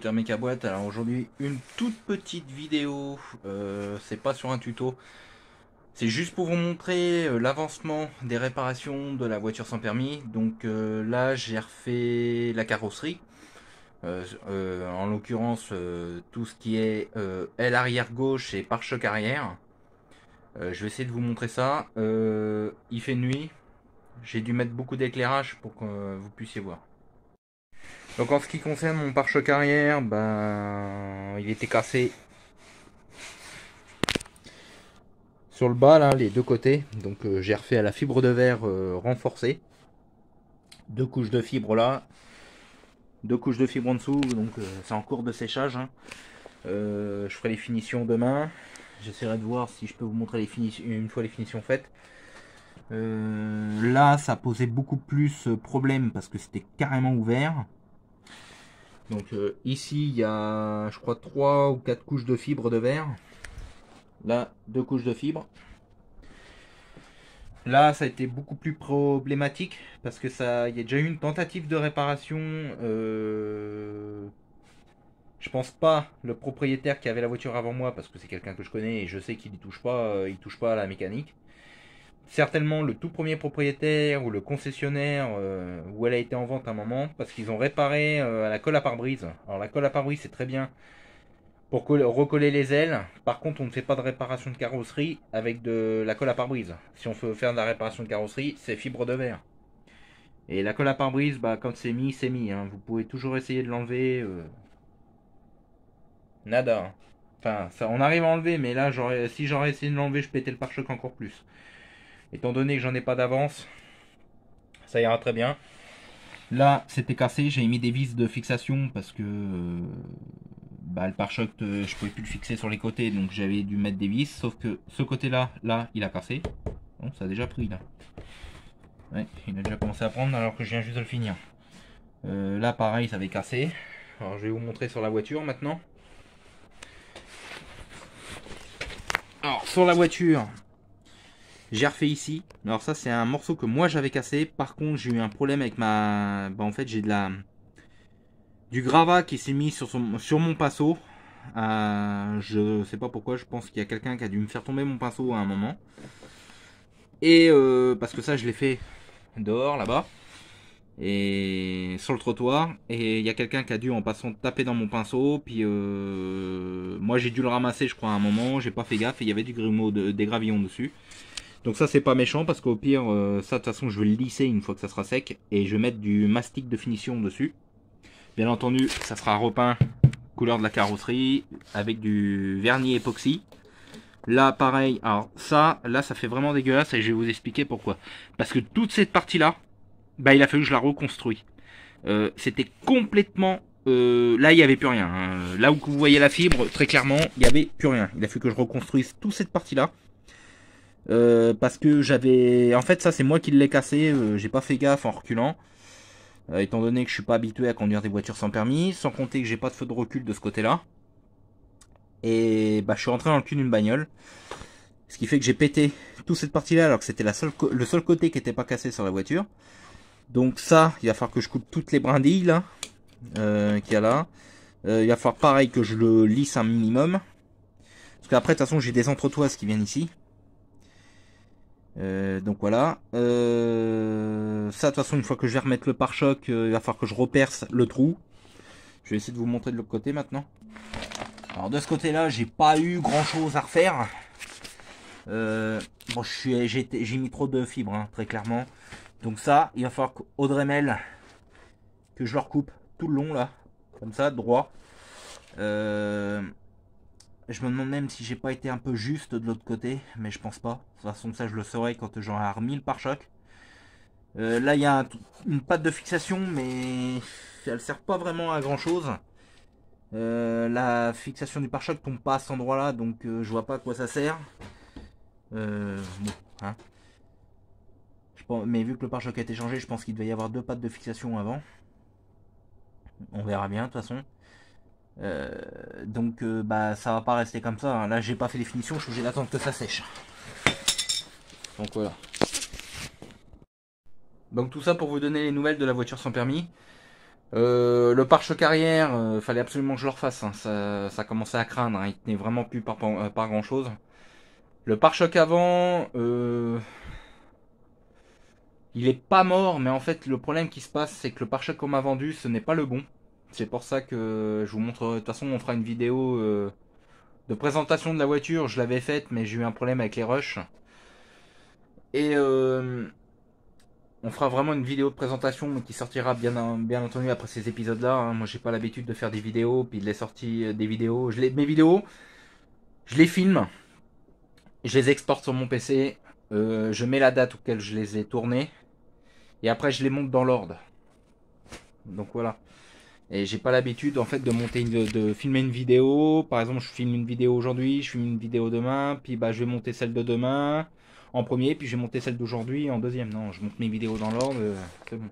scooter boîte. Alors aujourd'hui, une toute petite vidéo. Euh, c'est pas sur un tuto. C'est juste pour vous montrer euh, l'avancement des réparations de la voiture sans permis. Donc euh, là, j'ai refait la carrosserie. en l'occurrence, tout ce qui est aile arrière gauche et pare-choc arrière. je vais essayer de vous montrer ça. il fait nuit. J'ai dû mettre beaucoup d'éclairage pour que vous puissiez voir. Donc en ce qui concerne mon pare carrière, arrière, ben, il était cassé sur le bas, là, les deux côtés. Donc euh, j'ai refait à la fibre de verre euh, renforcée. Deux couches de fibre là, deux couches de fibre en dessous, donc euh, c'est en cours de séchage. Hein. je ferai les finitions demain. J'essaierai de voir si je peux vous montrer les finitions une fois les finitions faites. là, ça posait beaucoup plus problème parce que c'était carrément ouvert. Donc euh, ici, il y a, je crois, 3 ou 4 couches de fibres de verre. Là, deux couches de fibres. Là, ça a été beaucoup plus problématique parce que ça, il y a déjà eu une tentative de réparation. Euh, je pense pas le propriétaire qui avait la voiture avant moi parce que c'est quelqu'un que je connais et je sais qu'il ne touche pas, euh, il touche pas à la mécanique certainement le tout premier propriétaire ou le concessionnaire euh, où elle a été en vente à un moment, parce qu'ils ont réparé euh, à la colle à pare-brise. Alors la colle à pare-brise c'est très bien pour recoller les ailes. Par contre, on ne fait pas de réparation de carrosserie avec de la colle à pare-brise. Si on veut faire de la réparation de carrosserie, c'est fibre de verre. Et la colle à pare-brise, bah, quand c'est mis, c'est mis. Hein. Vous pouvez toujours essayer de l'enlever. Euh, nada. Hein. Enfin, ça, on arrive à enlever, mais là, si j'aurais essayé de l'enlever, je pétais le pare-choc encore plus. Étant donné que j'en ai pas d'avance, ça ira très bien. Là, c'était cassé, j'ai mis des vis de fixation parce que euh, bah, le pare-choc, euh, je pouvais plus le fixer sur les côtés, donc j'avais dû mettre des vis. Sauf que ce côté-là, là, il a cassé. Bon, ça a déjà pris là. il a déjà commencé à prendre alors que je viens juste de le finir. Euh, là, pareil, ça avait cassé. Alors, je vais vous montrer sur la voiture maintenant. Alors, sur la voiture, j'ai refait ici. Alors ça, c'est un morceau que moi j'avais cassé. Par contre, j'ai eu un problème avec ma... Bah, en fait, j'ai de la... Du gravat qui s'est mis sur, mon pinceau. Euh, je sais pas pourquoi, je pense qu'il y a quelqu'un qui a dû me faire tomber mon pinceau à un moment. Et euh, parce que ça, je l'ai fait dehors, là-bas. Et sur le trottoir. Et il y a quelqu'un qui a dû, en passant, taper dans mon pinceau. Puis euh, moi, j'ai dû le ramasser, je crois, à un moment. J'ai pas fait gaffe. Et il y avait du des gravillons dessus. Donc ça c'est pas méchant parce qu'au pire, euh, ça de toute façon je vais lisser une fois que ça sera sec et je vais mettre du mastic de finition dessus. Bien entendu, ça sera repeint couleur de la carrosserie avec du vernis époxy. Là pareil, alors ça, là ça fait vraiment dégueulasse et je vais vous expliquer pourquoi. Parce que toute cette partie là, bah il a fallu que je la reconstruise. Euh, c'était complètement euh, là il n'y avait plus rien. Hein. Là où vous voyez la fibre, très clairement, il n'y avait plus rien. Il a fallu que je reconstruise toute cette partie là. Euh, parce que j'avais... En fait ça c'est moi qui l'ai cassé, euh, j'ai pas fait gaffe en reculant. Euh, étant donné que je suis pas habitué à conduire des voitures sans permis, sans compter que j'ai pas de feu de recul de ce côté-là. Et bah je suis rentré dans le cul d'une bagnole. Ce qui fait que j'ai pété toute cette partie-là alors que c'était le seul côté qui était pas cassé sur la voiture. Donc ça, il va falloir que je coupe toutes les brindilles là, qu'il y a là. il va falloir pareil que je le lisse un minimum. Parce qu'après de toute façon j'ai des entretoises qui viennent ici. Euh, donc voilà. Euh, ça, de toute façon, une fois que je vais remettre le pare-choc, euh, il va falloir que je reperce le trou. Je vais essayer de vous montrer de l'autre côté maintenant. Alors de ce côté-là, j'ai pas eu grand-chose à refaire. bon, j'ai mis trop de fibres, hein, très clairement. Donc ça, il va falloir qu'Audrey que je leur coupe tout le long là, comme ça, droit. Je me demande même si j'ai pas été un peu juste de l'autre côté, mais je pense pas. De toute façon, ça je le saurai quand j'aurai remis le pare-choc. Euh, là, il y a une patte de fixation, mais elle sert pas vraiment à grand chose. Euh, la fixation du pare-choc tombe pas à cet endroit-là, donc euh, je vois pas à quoi ça sert. Hein. mais vu que le pare-choc a été changé, je pense qu'il devait y avoir deux pattes de fixation avant. On verra bien, de toute façon. Euh, donc euh, bah ça va pas rester comme ça. Hein. Là j'ai pas fait les finitions, je suis obligé d'attendre que ça sèche. Donc voilà. Donc tout ça pour vous donner les nouvelles de la voiture sans permis. Euh, le pare-choc arrière, fallait absolument que je le refasse. Hein. Ça, ça, commençait à craindre. Hein. Il tenait vraiment plus par, grand chose. Le pare-choc avant, il est pas mort, mais en fait le problème qui se passe, c'est que le pare-choc qu'on m'a vendu, ce n'est pas le bon. C'est pour ça que je vous montre. De toute façon, on fera une vidéo euh, de présentation de la voiture. Je l'avais faite, mais j'ai eu un problème avec les rushs. Et euh, on fera vraiment une vidéo de présentation qui sortira bien, bien entendu après ces épisodes-là. Hein. Moi, j'ai pas l'habitude de faire des vidéos, puis de les sortir euh, des vidéos. Je les, mes vidéos, je les filme, je les exporte sur mon PC, je mets la date auquel je les ai tournées, et après je les monte dans l'ordre. Donc voilà. Et j'ai pas l'habitude en fait de monter de, filmer une vidéo. Par exemple, je filme une vidéo aujourd'hui, je filme une vidéo demain, puis bah je vais monter celle de demain en premier, puis je vais monter celle d'aujourd'hui en deuxième. Non, je monte mes vidéos dans l'ordre, euh, c'est bon.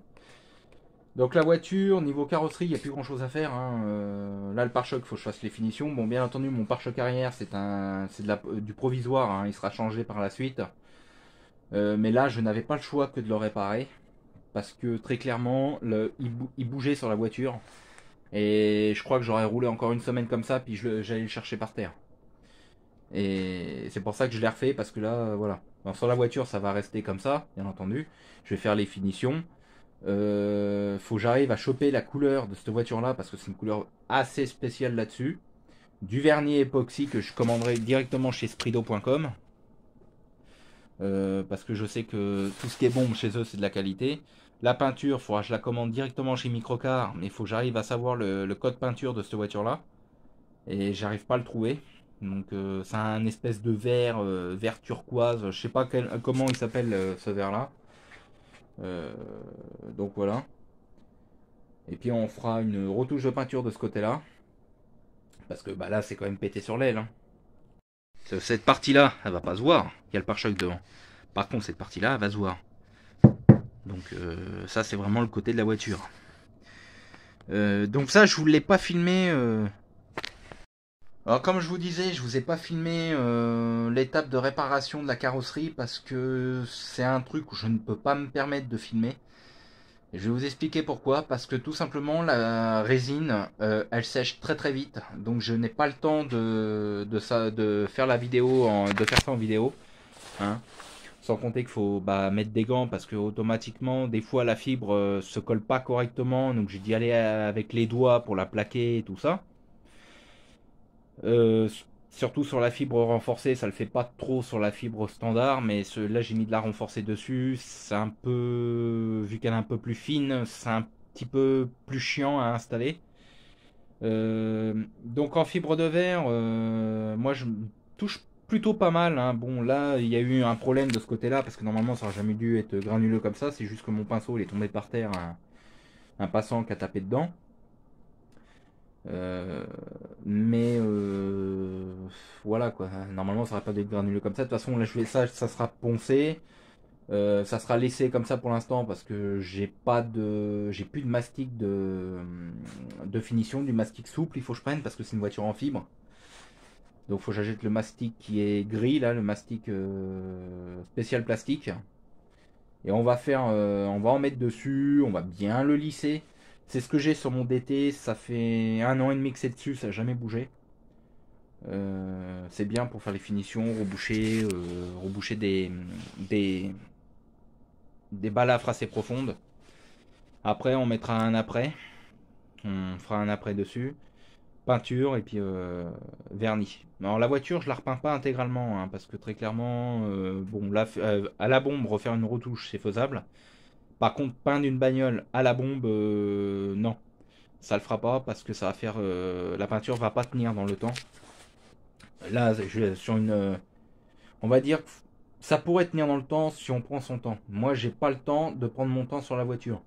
Donc la voiture, niveau carrosserie, il n'y a plus grand chose à faire. Hein, euh, là le pare-choc, faut que je fasse les finitions. Bon bien entendu mon pare-choc arrière c'est un c'est euh, du provisoire, hein, il sera changé par la suite. mais là je n'avais pas le choix que de le réparer. Parce que très clairement, il bougeait sur la voiture. Et je crois que j'aurais roulé encore une semaine comme ça, puis j'allais le chercher par terre. Et c'est pour ça que je l'ai refait, parce que là, euh, voilà. Alors, sur la voiture, ça va rester comme ça, bien entendu. Je vais faire les finitions. Euh, faut que j'arrive à choper la couleur de cette voiture-là, parce que c'est une couleur assez spéciale là-dessus. Du vernis époxy que je commanderai directement chez sprido.com. Euh, parce que je sais que tout ce qui est bon chez eux, c'est de la qualité. La peinture, il faudra que je la commande directement chez Microcar, mais il faut que j'arrive à savoir le, code peinture de cette voiture-là. Et j'arrive pas à le trouver. Donc euh, c'est un espèce de vert, euh, vert turquoise, je sais pas comment il s'appelle euh, ce vert-là. donc voilà. Et puis on fera une retouche de peinture de ce côté-là. Parce que bah là c'est quand même pété sur l'aile. Hein. Cette partie-là, elle va pas se voir. Il y a le pare-choc devant. Par contre cette partie-là, elle va se voir. Donc euh, ça c'est vraiment le côté de la voiture. Euh, donc ça je vous l'ai pas filmé. Euh. Alors comme je vous disais, je vous ai pas filmé l'étape de réparation de la carrosserie parce que c'est un truc où je ne peux pas me permettre de filmer. je vais vous expliquer pourquoi, parce que tout simplement la résine elle sèche très très vite, donc je n'ai pas le temps de, ça, de faire la vidéo en, de faire ça en vidéo. Hein compter qu'il faut bah, mettre des gants parce que automatiquement, des fois, la fibre euh, se colle pas correctement. Donc j'ai dû aller euh, avec les doigts pour la plaquer et tout ça. Euh, surtout sur la fibre renforcée, ça le fait pas trop sur la fibre standard, mais ce, là j'ai mis de la renforcée dessus. C'est un peu, vu qu'elle est un peu plus fine, c'est un petit peu plus chiant à installer. donc en fibre de verre, moi je touche plutôt pas mal. Hein. Bon, là, il y a eu un problème de ce côté-là, parce que normalement, ça aurait jamais dû être granuleux comme ça. C'est juste que mon pinceau, il est tombé par terre, un, passant qui a tapé dedans. Euh, mais euh, voilà quoi, normalement ça aurait pas dû être granuleux comme ça. De toute façon, là je vais ça, ça sera poncé, euh, ça sera laissé comme ça pour l'instant parce que j'ai pas de, j'ai plus de mastic de, de finition, du mastic souple. Il faut que je prenne parce que c'est une voiture en fibre. Donc faut que j'achète le mastic qui est gris là, le mastic euh, spécial plastique. Et on va faire, euh, on va en mettre dessus, on va bien le lisser. C'est ce que j'ai sur mon DT, ça fait un an et demi que c'est dessus, ça n'a jamais bougé. Euh, c'est bien pour faire les finitions, reboucher, reboucher des, des, des balafres assez profondes. Après on mettra un après, on fera un après dessus peinture et puis euh, vernis. Alors la voiture, je la repeins pas intégralement hein, parce que très clairement, euh, bon, euh, à la bombe, refaire une retouche, c'est faisable. Par contre, peindre une bagnole à la bombe, non, ça le fera pas parce que ça va faire, la peinture va pas tenir dans le temps. Là, je, sur une, on va dire, ça pourrait tenir dans le temps si on prend son temps. Moi, j'ai pas le temps de prendre mon temps sur la voiture.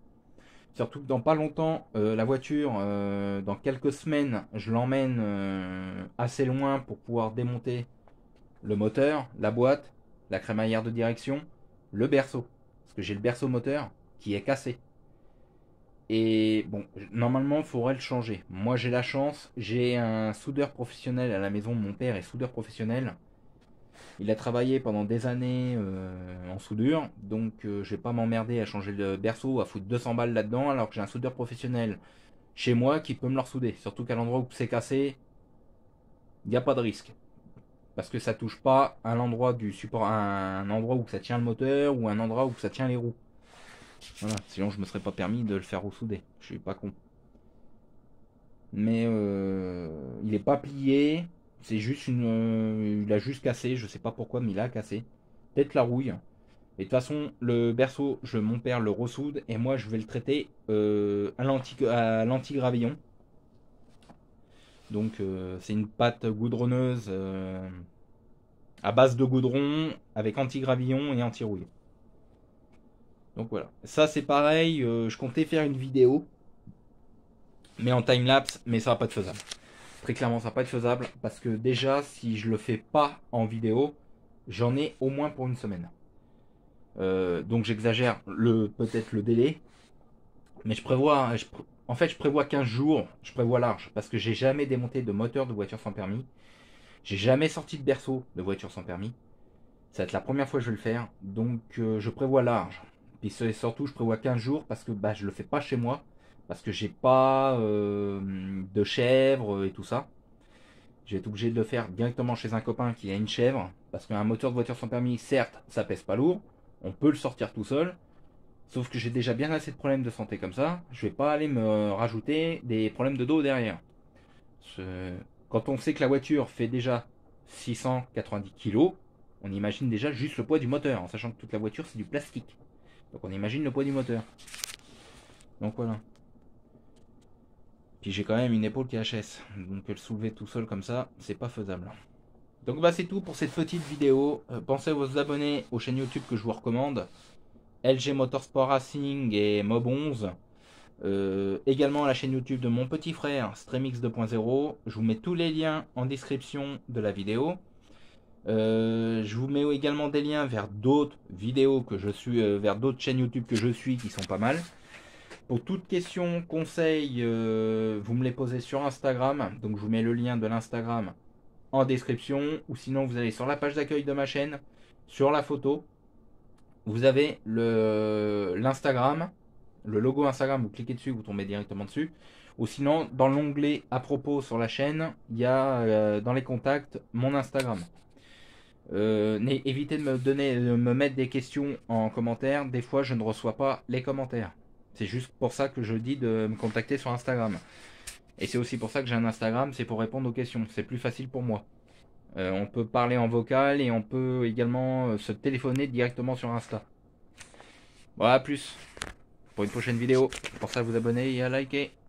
Surtout que dans pas longtemps, euh, la voiture, euh, dans quelques semaines, je l'emmène euh, assez loin pour pouvoir démonter le moteur, la boîte, la crémaillère de direction, le berceau. Parce que j'ai le berceau moteur qui est cassé. Et bon, normalement, il faudrait le changer. Moi, j'ai la chance, j'ai un soudeur professionnel à la maison, mon père est soudeur professionnel. Il a travaillé pendant des années euh, en soudure, donc euh, je vais pas m'emmerder à changer de berceau, à foutre 200 balles là-dedans, alors que j'ai un soudeur professionnel chez moi qui peut me le ressouder. Surtout qu'à l'endroit où c'est cassé, il n'y a pas de risque. Parce que ça touche pas à l'endroit du support, un endroit où ça tient le moteur ou un endroit où ça tient les roues. Voilà, sinon je me serais pas permis de le faire ressouder. Je suis pas con. Mais euh, il n'est pas plié, c'est juste une. Euh, il a juste cassé, je sais pas pourquoi, mais il a cassé. Peut-être la rouille. Et de toute façon, le berceau, je, mon père le ressoude et moi je vais le traiter euh, à l'anti-gravillon. Donc euh, c'est une pâte goudronneuse à base de goudron avec anti-gravillon et anti-rouille. Donc voilà. Ça c'est pareil, je comptais faire une vidéo mais en time-lapse, mais ça va pas de faisable. Très clairement, ça va pas être faisable parce que déjà, si je le fais pas en vidéo, j'en ai au moins pour une semaine. Euh, donc j'exagère le peut-être le délai, mais je prévois, en fait, je prévois 15 jours, je prévois large parce que j'ai jamais démonté de moteur de voiture sans permis, j'ai jamais sorti de berceau de voiture sans permis. Ça va être la première fois que je vais le faire, donc euh, je prévois large. Puis surtout, je prévois 15 jours parce que bah, je le fais pas chez moi parce que j'ai pas euh, de chèvre et tout ça. Je vais être obligé de le faire directement chez un copain qui a une chèvre, parce qu'un moteur de voiture sans permis, certes, ça pèse pas lourd, on peut le sortir tout seul, sauf que j'ai déjà bien assez de problèmes de santé comme ça, je vais pas aller me rajouter des problèmes de dos derrière. Quand on sait que la voiture fait déjà 690 kg, on imagine déjà juste le poids du moteur, en sachant que toute la voiture c'est du plastique. Donc on imagine le poids du moteur. Donc voilà. Puis j'ai quand même une épaule qui HS, donc le soulever tout seul comme ça, c'est pas faisable. Donc bah c'est tout pour cette petite vidéo. Euh, pensez à vous abonner aux chaînes YouTube que je vous recommande. LG Motorsport Racing et Mob11. Euh, également la chaîne YouTube de mon petit frère, Streamix 2.0. Je vous mets tous les liens en description de la vidéo. Euh, je vous mets également des liens vers d'autres vidéos que je suis, vers d'autres chaînes YouTube que je suis qui sont pas mal. Pour toutes questions, conseils, euh, vous me les posez sur Instagram. Donc je vous mets le lien de l'Instagram en description. Ou sinon, vous allez sur la page d'accueil de ma chaîne, sur la photo. Vous avez l'Instagram, le, logo Instagram. Vous cliquez dessus, vous tombez directement dessus. Ou sinon, dans l'onglet à propos sur la chaîne, il y a euh, dans les contacts mon Instagram. Euh, évitez de me, donner, de me mettre des questions en commentaire. Des fois, je ne reçois pas les commentaires. C'est juste pour ça que je dis de me contacter sur Instagram. Et c'est aussi pour ça que j'ai un Instagram, c'est pour répondre aux questions. C'est plus facile pour moi. Euh, on peut parler en vocal et on peut également euh, se téléphoner directement sur Insta. Voilà, plus. Pour une prochaine vidéo. Pour ça, vous abonner et à liker.